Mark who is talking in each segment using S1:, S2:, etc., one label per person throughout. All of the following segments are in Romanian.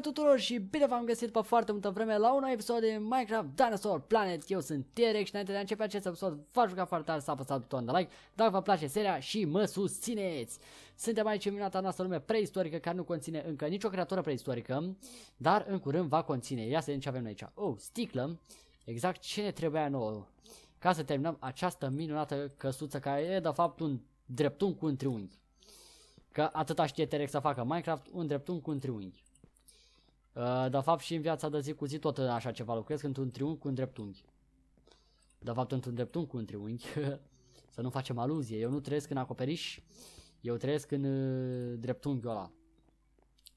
S1: tuturor și bine v-am găsit pe foarte multă vreme la un nou episod de Minecraft Dinosaur Planet. Eu sunt Terex și înainte de a începe acest episod v-aș juca foarte tare să apăsați butonul de like dacă vă place seria și mă susțineți. Suntem aici în minunata noastră lume preistorică care nu conține încă nicio creatură preistorică, dar în curând va conține. Ia să vedem ce avem noi aici. Oh, sticlă. Exact ce ne trebuia nouă ca să terminăm această minunată căsuță care e de fapt un dreptun cu un triunghi. Că atâta știe Terex să facă Minecraft, un dreptun cu un triunghi. Uh, de fapt și în viața de zi cu zi tot așa ceva lucrez, într-un triunghi cu un dreptunghi. De fapt într-un dreptunghi cu un triunghi, să nu facem aluzie, eu nu trăiesc în acoperiș, eu trăiesc în uh, dreptunghiul ăla.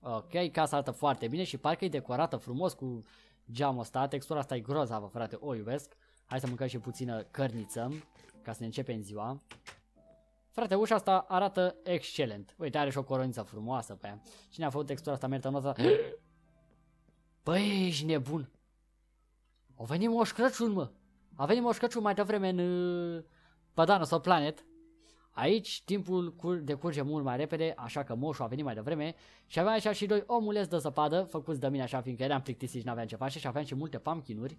S1: Ok, casa arată foarte bine și parcă e decorată frumos cu geamul ăsta, textura asta e grozavă frate, o iubesc. Hai să mâncăm și puțină cărniță ca să ne începem ziua. Frate, ușa asta arată excelent. Uite, are și o coroniță frumoasă pe ea. Cine a făcut textura asta merită Băi, ești nebun. O venit Moș Crăciun, mă. A venit Moș Crăciun mai devreme în uh, sau Planet. Aici timpul decurge mult mai repede, așa că moșul a venit mai devreme și aveam așa și doi omuleți de zăpadă, făcuți de mine așa, fiindcă eram plictisit și n-aveam ce face și aveam și multe pumpkinuri.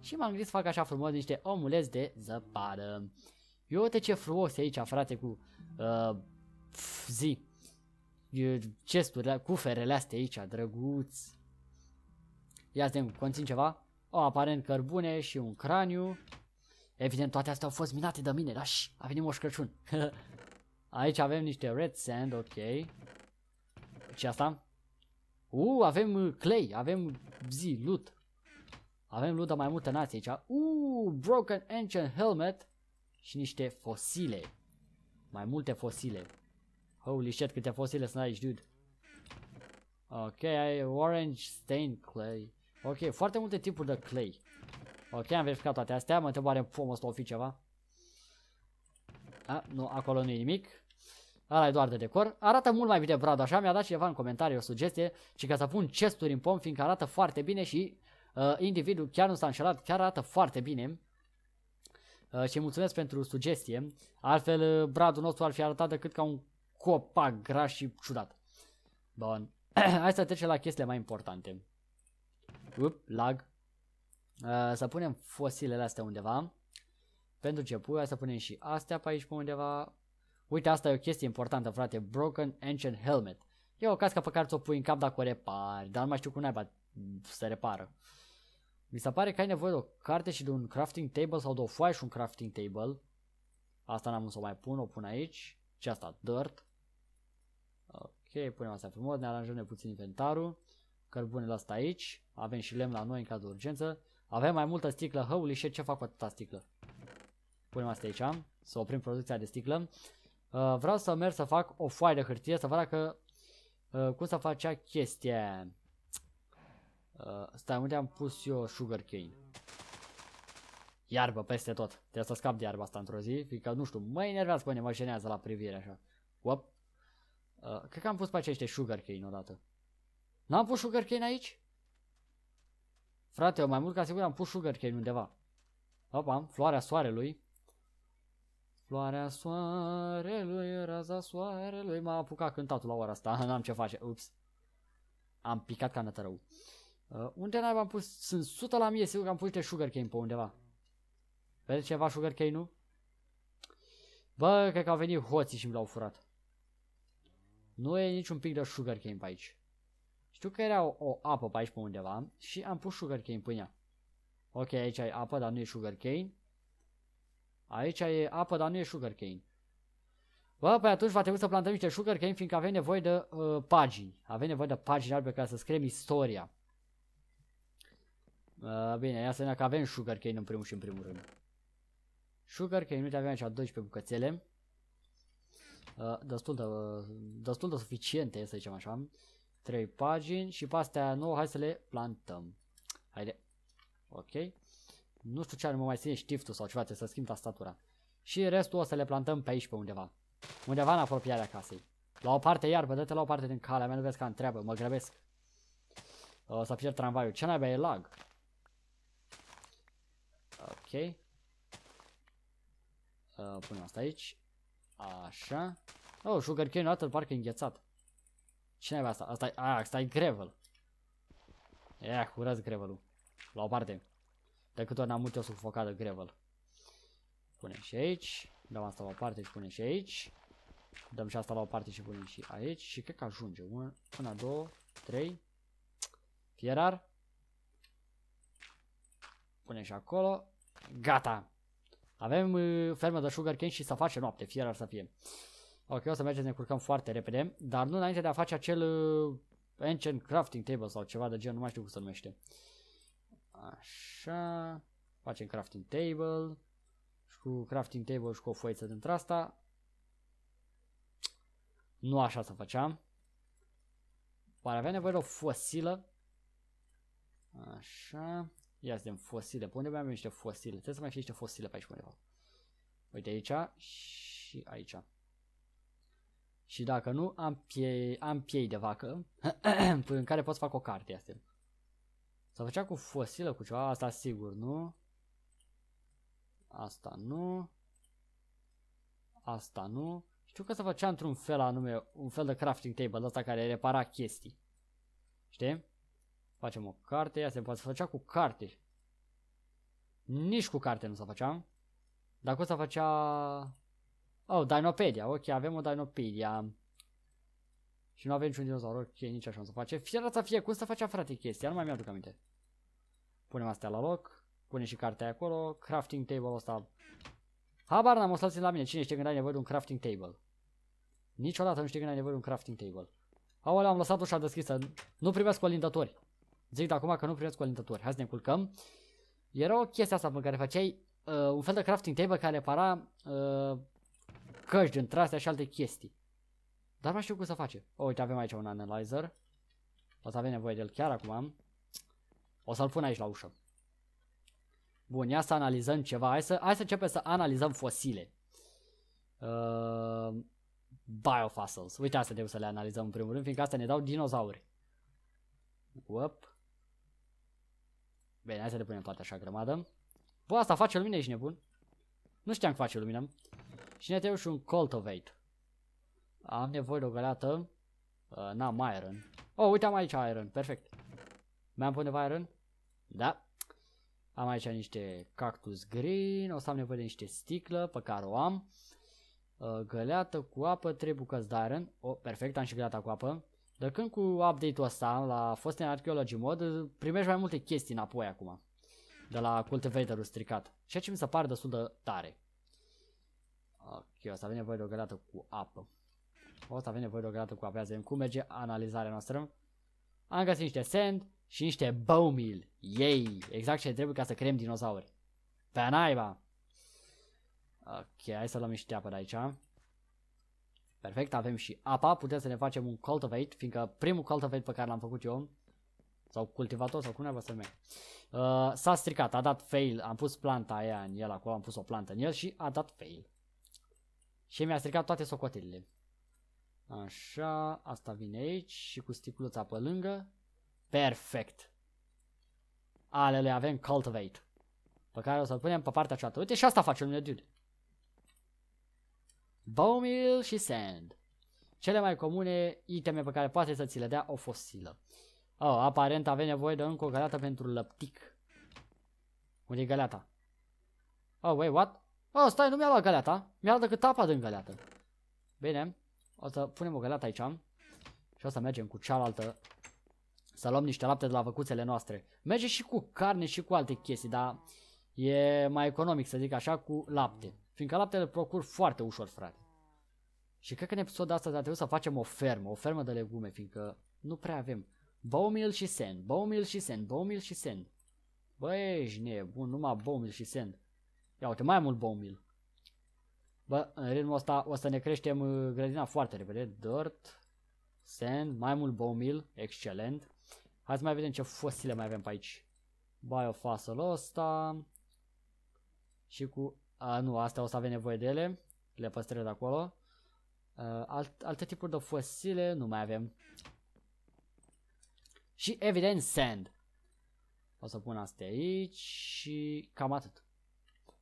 S1: Și m-am gândit să fac așa frumos niște omuleți de zăpadă. Eu uite ce frumos e aici, frate, cu uh, zi, cesturile, cuferele astea aici, drăguți. Ia să conțin ceva. O, aparent cărbune și un craniu. Evident, toate astea au fost minate de mine, dar și a venit Moș Crăciun. Aici avem niște red sand, ok. Ce asta? U, uh, avem clay, avem zi, loot. Avem loot de mai multe nații aici. U, uh, broken ancient helmet și niște fosile. Mai multe fosile. Holy shit, câte fosile sunt aici, dude. Ok, ai orange stained clay. Ok, foarte multe tipuri de clay. Ok, am verificat toate astea. Mă întrebare în pomul ăsta o fi ceva. A, nu, acolo nu e nimic. Ala e doar de decor. Arată mult mai bine Brad așa. Mi-a dat cineva în comentarii o sugestie. Și ca să pun chesturi în pom, fiindcă arată foarte bine și uh, individul chiar nu s-a înșelat. Chiar arată foarte bine. Uh, și mulțumesc pentru sugestie. Altfel, uh, bradul nostru ar fi arătat decât ca un copac gras și ciudat. Bun. Hai să trecem la chestiile mai importante up, lag. Uh, să punem fosilele astea undeva. Pentru ce pui? să punem și astea pe aici pe undeva. Uite, asta e o chestie importantă, frate. Broken Ancient Helmet. E o casca pe care ți-o pui în cap dacă o repari, dar nu mai știu cum naiba se repară. Mi se pare că ai nevoie de o carte și de un crafting table sau de o foaie și un crafting table. Asta n-am să o mai pun, o pun aici. Și asta, dirt. Ok, punem asta frumos, ne aranjăm puțin inventarul cărbunele asta aici, avem și lemn la noi în caz de urgență, avem mai multă sticlă, holy shit, ce fac cu atâta sticlă? Punem asta aici, să oprim producția de sticlă. Uh, vreau să merg să fac o foaie de hârtie, să văd dacă, uh, cum să facea chestia uh, Stai, unde am pus eu sugar cane? Iarbă peste tot, trebuie să scap de iarba asta într-o zi, fiindcă, nu știu, mă enervează pe mă jenează la privire așa. Uop. Uh, cred că am pus pe aceste sugar cane odată. N-am pus cane aici? Frate, eu mai mult ca sigur am pus cane undeva. Opa, am floarea soarelui. Floarea soarelui, raza soarelui. M-a apucat cântatul la ora asta, n-am ce face. Ups. Am picat ca nătărău. Uh, unde n am pus? Sunt 100 la mie sigur că am pus de cane pe undeva. Vedeți ceva cane, nu? Bă, cred că au venit hoții și mi l-au furat. Nu e niciun pic de cane pe aici. Știu că era o, o apă pe aici pe undeva și am pus sugarcane pe ea. Ok, aici e apă, dar nu e cane. Aici e apă, dar nu e cane. Bă, păi atunci va trebui să plantăm niște cane, fiindcă avem nevoie de uh, pagini. Avem nevoie de pagini albe ca să scriem istoria. Uh, bine, ia să ne că avem cane în primul și în primul rând. nu uite, avem aici 12 bucățele. Uh, destul, de, uh, destul de suficiente, să zicem așa. 3 pagini și pe astea 9 hai să le plantăm. Haide. Ok. Nu știu ce ar mă mai ține știftul sau ceva, trebuie să schimb tastatura. Și restul o să le plantăm pe aici, pe undeva. Undeva în apropierea casei. La o parte iarbă, dă-te la o parte din calea mea, nu vezi ca am treabă, mă grăbesc. O să pierd tramvaiul. Ce naiba e lag? Ok. Uh, punem asta aici. Așa. Oh, sugar cane, atât parcă înghețat. Cine avea asta? Asta, e, asta e gravel. Ea, curăț gravelul. La o parte. De câte ori n-am multe o sufocată gravel. Punem și aici. Dăm asta la o parte și punem și aici. Dăm și asta la o parte și punem și aici. Și cred că ajunge. Una, una două, trei. Fierar. Punem și acolo. Gata. Avem uh, fermă de sugar cane și să face noapte. Fierar să fie. Ok, o să mergem, ne curcăm foarte repede, dar nu înainte de a face acel uh, Ancient Crafting Table sau ceva de gen, nu mai știu cum se numește. Așa, facem Crafting Table și cu Crafting Table și cu o foiță dintre asta. Nu așa să făceam. Oare avea nevoie de o fosilă? Așa, ia suntem fosile, pe unde mai avem niște fosile? Trebuie să mai fie niște fosile pe aici undeva. Uite aici și aici. Și dacă nu, am, pie, am piei de vacă, în care pot să fac o carte asta. S-a făcea cu fosilă, cu ceva, asta sigur, nu? Asta nu. Asta nu. Știu că se făcea într-un fel anume, un fel de crafting table, asta care repara chestii. Știi? Facem o carte, ea se poate făcea cu carte. Nici cu carte nu s-a făcea. Dacă o să făcea Oh, Dinopedia. Ok, avem o Dinopedia. Și nu avem niciun dinozaur, ok, nici așa nu se face. Fierața fie, cum să facea frate chestia? Nu mai mi-aduc aminte. Punem astea la loc. Punem și cartea acolo. Crafting table ăsta. Habar n-am, o să la mine. Cine știe când ai nevoie de un crafting table? Niciodată nu știi când ai nevoie de un crafting table. Aolea, am lăsat ușa deschisă. Nu primesc colindători. Zic de acum că nu primesc colindători. Hai să ne culcăm. Era o chestie asta pe care făceai uh, un fel de crafting table care repara uh, căști dintre astea și alte chestii. Dar nu știu cum să face. O, uite, avem aici un analyzer. O să avem nevoie de el chiar acum. O să-l pun aici la ușă. Bun, ia să analizăm ceva. Hai să, hai să începem să analizăm fosile. Uh, biofossils. Uite, asta trebuie să le analizăm în primul rând, fiindcă asta ne dau dinozauri. Uop. Bine, hai să le punem toate așa grămadă. Bă, asta face lumină, ești nebun? Nu știam că face lumină. Și ne trebuie și un cultivate. Am nevoie de o găleată. Uh, n-am iron. Oh, uite am aici iron, perfect. Mi-am pune iron? Da. Am aici niște cactus green, o să am nevoie de niște sticlă pe care o am. Uh, găleată cu apă, trebuie bucăți de iron. Oh, perfect, am și găleata cu apă. De când cu update-ul ăsta la fost în Archeology Mod, primești mai multe chestii înapoi acum. De la cultivatorul stricat. Ceea ce mi se pare destul de tare. Ok, o să avem nevoie de o găleată cu apă. O să avem nevoie de o găleată cu apă. cum merge analizarea noastră. Am găsit niște sand și niște bone meal. Yay! Exact ce trebuie ca să creăm dinozauri. Pe naiba! Ok, hai să luăm niște apă de aici. Perfect, avem și apa, putem să ne facem un cultivate, fiindcă primul cultivate pe care l-am făcut eu, sau cultivator, sau cum ne să uh, s-a stricat, a dat fail, am pus planta aia în el acolo, am pus o plantă în el și a dat fail. Și mi-a stricat toate socotelile. Așa, asta vine aici și cu sticluța pe lângă. Perfect! Alele avem cultivate. Pe care o să-l punem pe partea cealaltă. Uite și asta face un dude. Bowmill și sand. Cele mai comune iteme pe care poate să ți le dea o fosilă. Oh, aparent avem nevoie de încă o găleată pentru lăptic. Unde e găleata? Oh, wait, what? Oh, stai, nu mi-a luat galeata. Mi-a dat decât apa din galeata. Bine. O să punem o galeata aici. Și o să mergem cu cealaltă. Să luăm niște lapte de la văcuțele noastre. Merge și cu carne și cu alte chestii, dar e mai economic, să zic așa, cu lapte. Fiindcă laptele procur foarte ușor, frate. Și cred că în episodul asta trebuie să facem o fermă, o fermă de legume, fiindcă nu prea avem. Bowmil și send, bowmil și send, bowmil și send. Băi, ești nebun, numai bowmil și sen. Ia uite, mai mult bone meal. Bă, în ritmul ăsta o să ne creștem uh, grădina foarte repede. Dirt, sand, mai mult bone meal, excelent. Hai să mai vedem ce fosile mai avem pe aici. Biofossil ăsta. Și cu... A, nu, astea o să avem nevoie de ele. Le păstrez acolo. Uh, alt, alte tipuri de fosile nu mai avem. Și evident sand. O să pun astea aici și cam atât.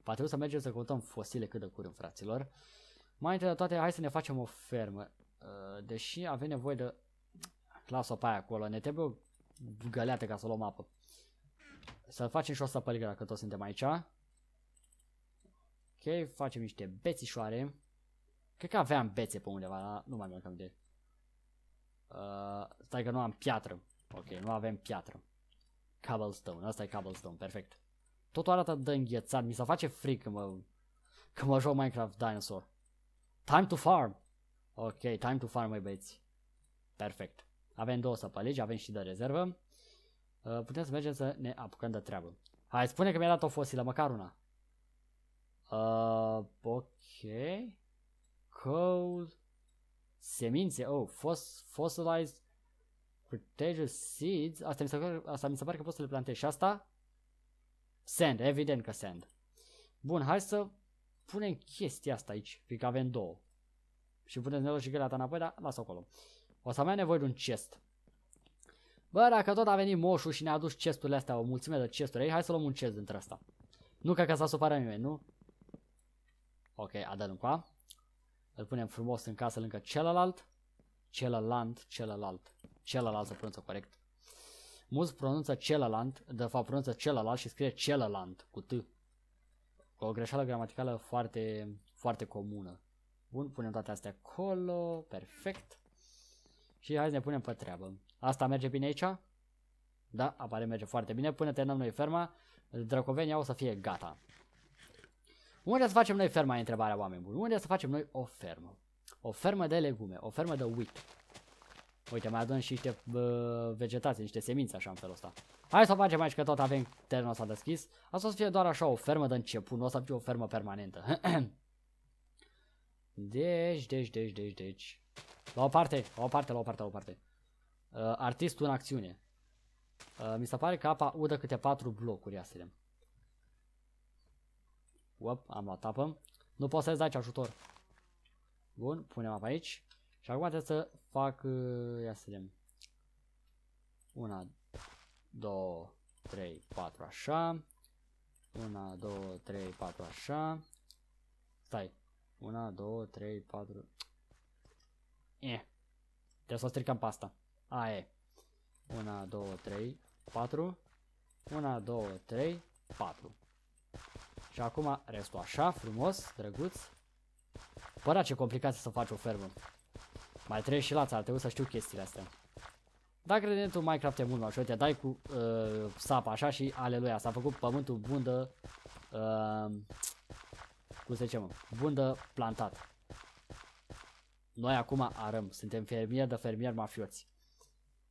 S1: Va trebui să mergem să căutăm fosile cât de curând, fraților. Mai întâi de toate, hai să ne facem o fermă. Uh, deși avem nevoie de... Las-o pe aia acolo, ne trebuie o găleată ca să luăm apă. Să facem și o săpăligă dacă toți suntem aici. Ok, facem niște bețișoare. Cred că aveam bețe pe undeva, dar nu mai am aminte. Uh, stai că nu am piatră. Ok, nu avem piatră. Cobblestone, asta e cobblestone, perfect. Totul arată de înghețat, mi se face frică mă, că mă joc Minecraft Dinosaur. Time to farm! Ok, time to farm, mai băieți. Perfect. Avem două săpăligi, avem și de rezervă. Uh, putem să mergem să ne apucăm de treabă. Hai, spune că mi-a dat o fosilă, măcar una. Uh, ok. Coal. Semințe, oh, fos, fossilized. Cretaceous seeds. Asta mi, se, asta mi se pare că poți să le plantezi și asta. Sand, evident că sand. Bun, hai să punem chestia asta aici, fiindcă avem două. Și punem nevoie și gălata înapoi, dar lasă acolo. O să mai nevoie de un chest. Bă, dacă tot a venit moșul și ne-a adus chesturile astea, o mulțime de chesturi, hai să luăm un chest dintre asta. Nu ca ca să supără nimeni, nu? Ok, a dat încoa. Îl punem frumos în casă lângă celălalt. Celălalt, celălalt. Celălalt să pronunță corect. Mulți pronunță celălalt, de fapt pronunță celălalt și scrie celălalt cu T. O greșeală gramaticală foarte, foarte comună. Bun, punem toate astea acolo, perfect. Și hai să ne punem pe treabă. Asta merge bine aici? Da, apare merge foarte bine. Până terminăm noi ferma, dracovenia o să fie gata. Unde să facem noi ferma, e întrebarea oameni buni. Unde să facem noi o fermă? O fermă de legume, o fermă de wheat. Uite, mai adun și niște bă, vegetații, niște semințe așa în felul ăsta. Hai să o facem aici că tot avem terenul ăsta deschis. Asta o să fie doar așa o fermă de început, nu o să fie o fermă permanentă. deci, deci, deci, deci, deci. La o parte, la o parte, la o parte, la o parte. Uh, artistul în acțiune. Uh, mi se pare că apa udă câte patru blocuri, ia să vedem. Op, am luat apă. Nu pot să-ți dai aici ajutor. Bun, punem apa aici. Și acum trebuie să fac, uh, ia să vedem, una, două, trei, patru, așa, una, două, trei, patru, așa, stai, una, două, trei, patru, e, eh. trebuie să o stricăm pe asta, a, e, una, două, trei, patru, una, două, trei, patru. Și acum restul așa, frumos, drăguț. Părea da, ce complicat să faci o fermă. Mai trebuie și la țară, trebuie să știu chestiile astea. Da, credentul Minecraft e mult mai ușor, te dai cu uh, sapa așa și aleluia, s-a făcut pământul bundă, uh, cum să zicem, bundă plantat. Noi acum arăm, suntem fermieri de fermieri mafioți.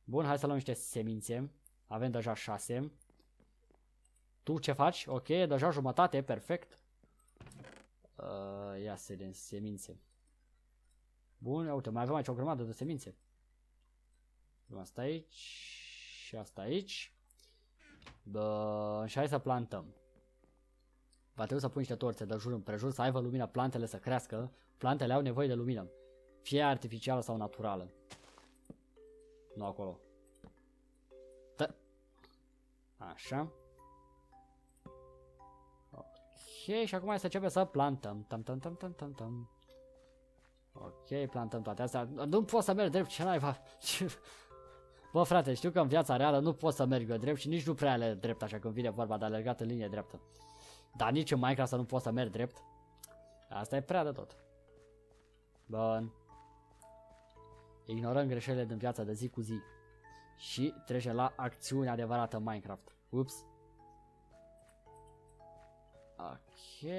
S1: Bun, hai să luăm niște semințe, avem deja șase. Tu ce faci? Ok, deja jumătate, perfect. Uh, ia să din semințe. Bun, uite, mai avem aici o grămadă de semințe. Asta aici și asta aici. Bă, și hai să plantăm. Va trebui să pun niște torțe de jur împrejur să aibă lumina plantele să crească. Plantele au nevoie de lumină. Fie artificială sau naturală. Nu acolo. Tă. Așa. Ok, și acum hai să începem să plantăm. Tam, tam, tam, tam, tam, tam. Ok, plantăm toate astea. Nu pot să merg drept, ce naiba? Bă, frate, știu că în viața reală nu pot să merg eu drept și nici nu prea le drept, așa cum vine vorba de alergat în linie dreaptă. Dar nici în Minecraft să nu pot să merg drept. Asta e prea de tot. Bun. Ignorăm greșelile din viața de zi cu zi. Și trece la acțiune adevărată în Minecraft. Ups. Ok.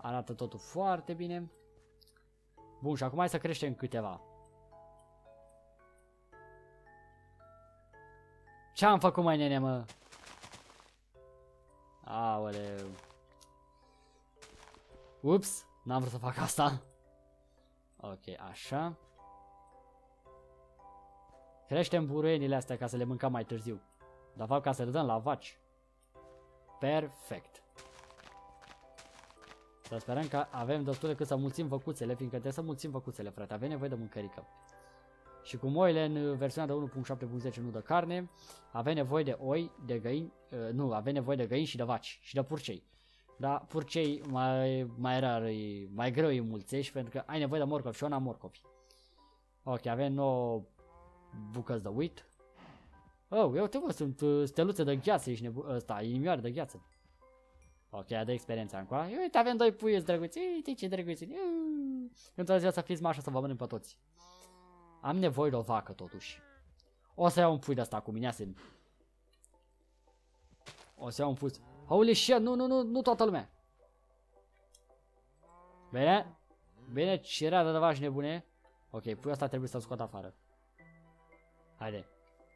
S1: Arată totul foarte bine. Bun, și acum hai să creștem câteva. Ce am făcut mai nene, mă? Aoleu. Ups, n-am vrut să fac asta. Ok, așa. Creștem buruienile astea ca să le mâncăm mai târziu. Dar fac ca să le dăm la vaci. Perfect. Să sperăm că avem destule cât să mulțim făcuțele, fiindcă trebuie să mulțim făcuțele, frate. Avem nevoie de mâncărică. Și cu moile în versiunea de 1.7.10 nu de carne, avem nevoie de oi, de găini, uh, nu, avem nevoie de găini și de vaci și de purcei. Dar purcei mai, mai rar, mai greu îi mulțești pentru că ai nevoie de morcovi și eu n-am morcovi. Ok, avem 9 bucăți de uit. Oh, eu te văd, sunt uh, steluțe de gheață, ești nebun, ăsta, inimioare de gheață. Ok, adă experiența încoa. Uite, avem doi puieți drăguți. Uite ce drăguț. Într-o zi o să fiți mașa să vă mănânc pe toți. Am nevoie de o vacă totuși. O să iau un pui de asta cu mine, asem. O să iau un pui. Holy shit, nu, nu, nu, nu toată lumea. Bine? Bine, ce rea de vași nebune? Ok, puiul asta trebuie să-l scot afară. Haide.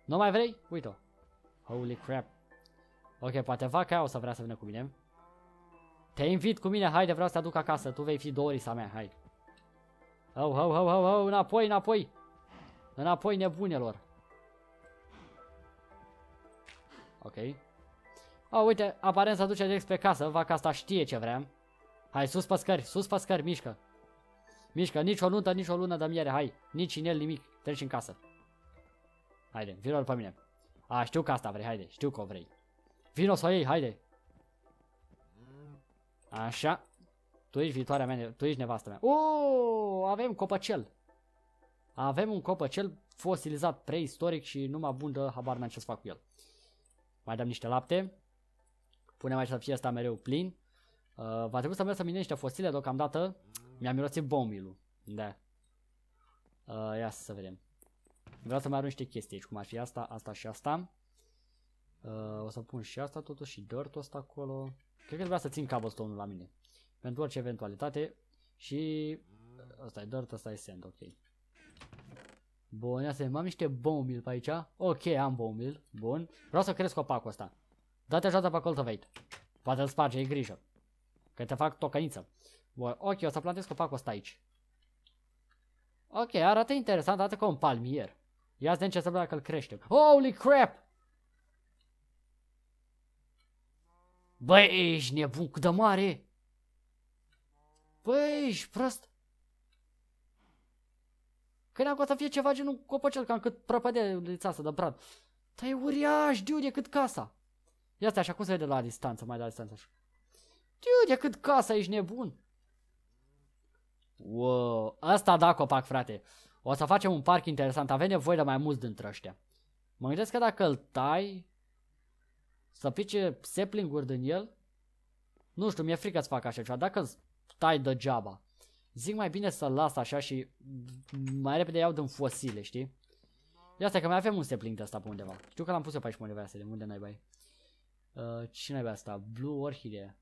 S1: Nu mai vrei? Uite-o. Holy crap. Ok, poate vaca o să vrea să vină cu mine. Te invit cu mine, haide, vreau să te aduc acasă. Tu vei fi Dorisa mea, hai. Hau, hau, hau, hau, hau, înapoi, înapoi. Înapoi, nebunelor. Ok. Oh uite, aparent să duce direct pe casă, vaca asta știe ce vrem. Hai, sus păscări, sus păscări, mișcă. Mișcă, nici o luntă, nici o lună de miere, hai. Nici inel, nimic, treci în casă. Haide, vino pe mine. A, știu că asta vrei, haide, știu că o vrei. Vino să o iei, haide. Așa. Tu ești viitoarea mea, tu ești nevasta mea. O, oh, avem copacel. Avem un copacel fosilizat preistoric și numai bun de habar n-am ce să fac cu el. Mai dăm niște lapte. Punem aici să fie asta mereu plin. Uh, va trebui să merg să mine niște fosile deocamdată. Mi-a mirosit bombilul. Da. Uh, ia să vedem. Vreau să mai arunc niște chestii aici, cum ar fi asta, asta și asta. Uh, o să pun și asta totuși și dirt ăsta acolo. Cred că trebuia să țin cobblestone la mine. Pentru orice eventualitate. Și... Asta e dirt, asta e sand, ok. Bun, ia să am niște bombil pe aici. Ok, am bombil. Bun. Vreau să cresc copacul ăsta. da te jos de pe cultivate. Poate îl sparge, ai grijă. Că te fac tocăniță. Bun, ok, o să plantez copacul ăsta aici. Ok, arată interesant, arată ca un palmier. Ia să ce să dacă îl crește. Holy crap! Băi, ești nebun cât de mare? Băi, ești prost? Că ne a să fie ceva genul copăcel, cam cât prăpădea lița asta de brad. Dar e uriaș, dude, cât casa. Ia stai așa, cum se vede la distanță, mai la distanță așa. Dude, cât casa, ești nebun. Wow, asta da copac, frate. O să facem un parc interesant, avem nevoie de mai mulți dintre ăștia. Mă gândesc că dacă îl tai, să pice sapling-uri din el, nu știu, mi-e frică să fac așa ceva, dacă îți tai degeaba, zic mai bine să-l las așa și mai repede iau din fosile, știi? De asta că mai avem un sapling de asta pe undeva. Știu că l-am pus eu pe aici pe undeva, să de unde n-ai bai. Uh, ce n-ai asta? Blue Orchide.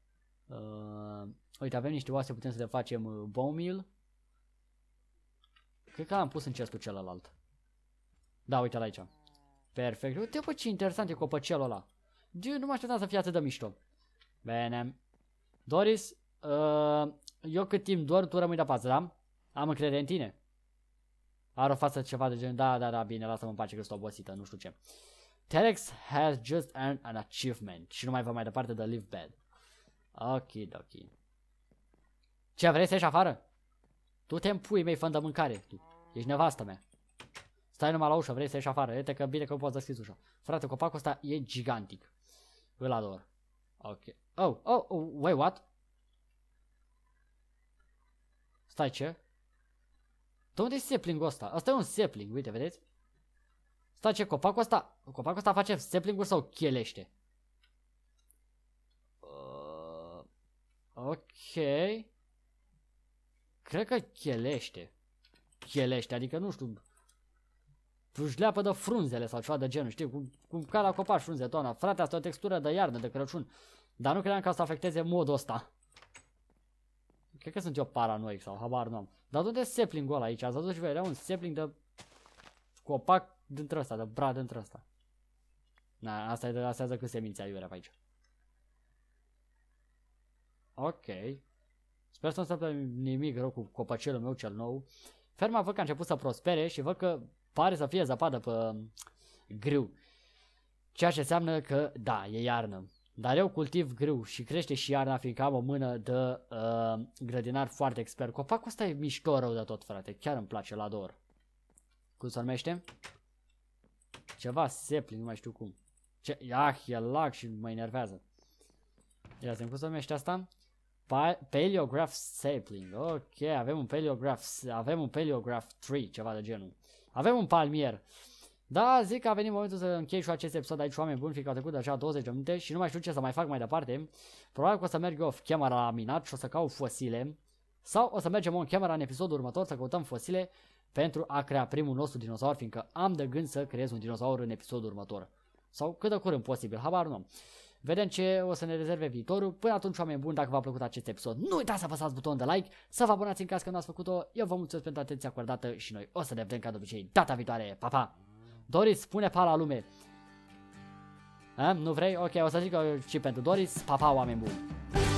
S1: Uh, uite, avem niște oase, putem să le facem uh, bone meal. Cred că l-am pus în cestul celălalt. Da, uite-l aici. Perfect. Uite, bă, ce interesant e copăcelul ăla. Dude, nu mă așteptam să fie atât de mișto. Bine. Doris, uh, eu cât timp doar tu rămâi de față, da? Am încredere în tine. Are o față ceva de gen, da, da, da, bine, lasă-mă în pace că sunt obosită, nu știu ce. Terex has just earned an achievement și nu mai vă mai departe de live bad. Ok, ok. Ce vrei să ieși afară? Tu te împui mei fă de mâncare, tu. Ești nevastă mea. Stai numai la ușă, vrei să ieși afară. Uite că bine că nu poți deschizi ușa. Frate, copacul ăsta e gigantic. Îl ador. Ok. Oh, oh, oh, wait, what? Stai, ce? De unde e saplingul ăsta? Asta e un sapling, uite, vedeți? Stai, ce, copacul ăsta, copacul ăsta face sapling-ul sau chelește? Uh, ok. Cred că chelește. Chelește, adică nu știu leapă de frunzele sau ceva de genul, știi, cu, cum care a copaci frunze toamna. Frate, asta e o textură de iarnă, de Crăciun. Dar nu credeam că asta afecteze modul ăsta. Cred că sunt eu paranoic sau habar nu am. Dar unde e saplingul ăla aici? Ați văzut și voi, era un sapling de copac dintr-o ăsta, de brad dintr-o ăsta. Na, asta e de asta e de cât semințe aiurea pe aici. Ok. Sper să nu se întâmple nimic rău cu copacelul meu cel nou. Ferma văd că a început să prospere și văd că pare să fie zăpadă pe grâu, ceea ce înseamnă că, da, e iarnă. Dar eu cultiv grâu și crește și iarna, fiindcă am o mână de uh, grădinar foarte expert. Copacul ăsta e mișto rău de tot, frate, chiar îmi place, la ador. Cum se numește? Ceva sepli, nu mai știu cum. Ce? Ah, e lag și mă enervează. Ia să cum se numește asta? Pa paleograph sapling. Ok, avem un paleograph, avem un paleograph tree, ceva de genul. Avem un palmier. Da, zic că a venit momentul să închei și acest episod aici, oameni buni, fiindcă au trecut deja 20 de minute și nu mai știu ce să mai fac mai departe. Probabil că o să merg eu off camera la minat și o să caut fosile. Sau o să mergem în camera în episodul următor să căutăm fosile pentru a crea primul nostru dinosaur, fiindcă am de gând să creez un dinosaur în episodul următor. Sau cât de curând posibil, habar nu Vedem ce o să ne rezerve viitorul. Până atunci, oameni buni, dacă v-a plăcut acest episod, nu uitați să apăsați butonul de like, să vă abonați în caz că nu ați făcut-o. Eu vă mulțumesc pentru atenția acordată și noi o să ne vedem ca de obicei data viitoare. Pa, pa! Doris, spune pa la lume! A, nu vrei? Ok, o să zic și pentru Doris. Pa, pa, oameni buni!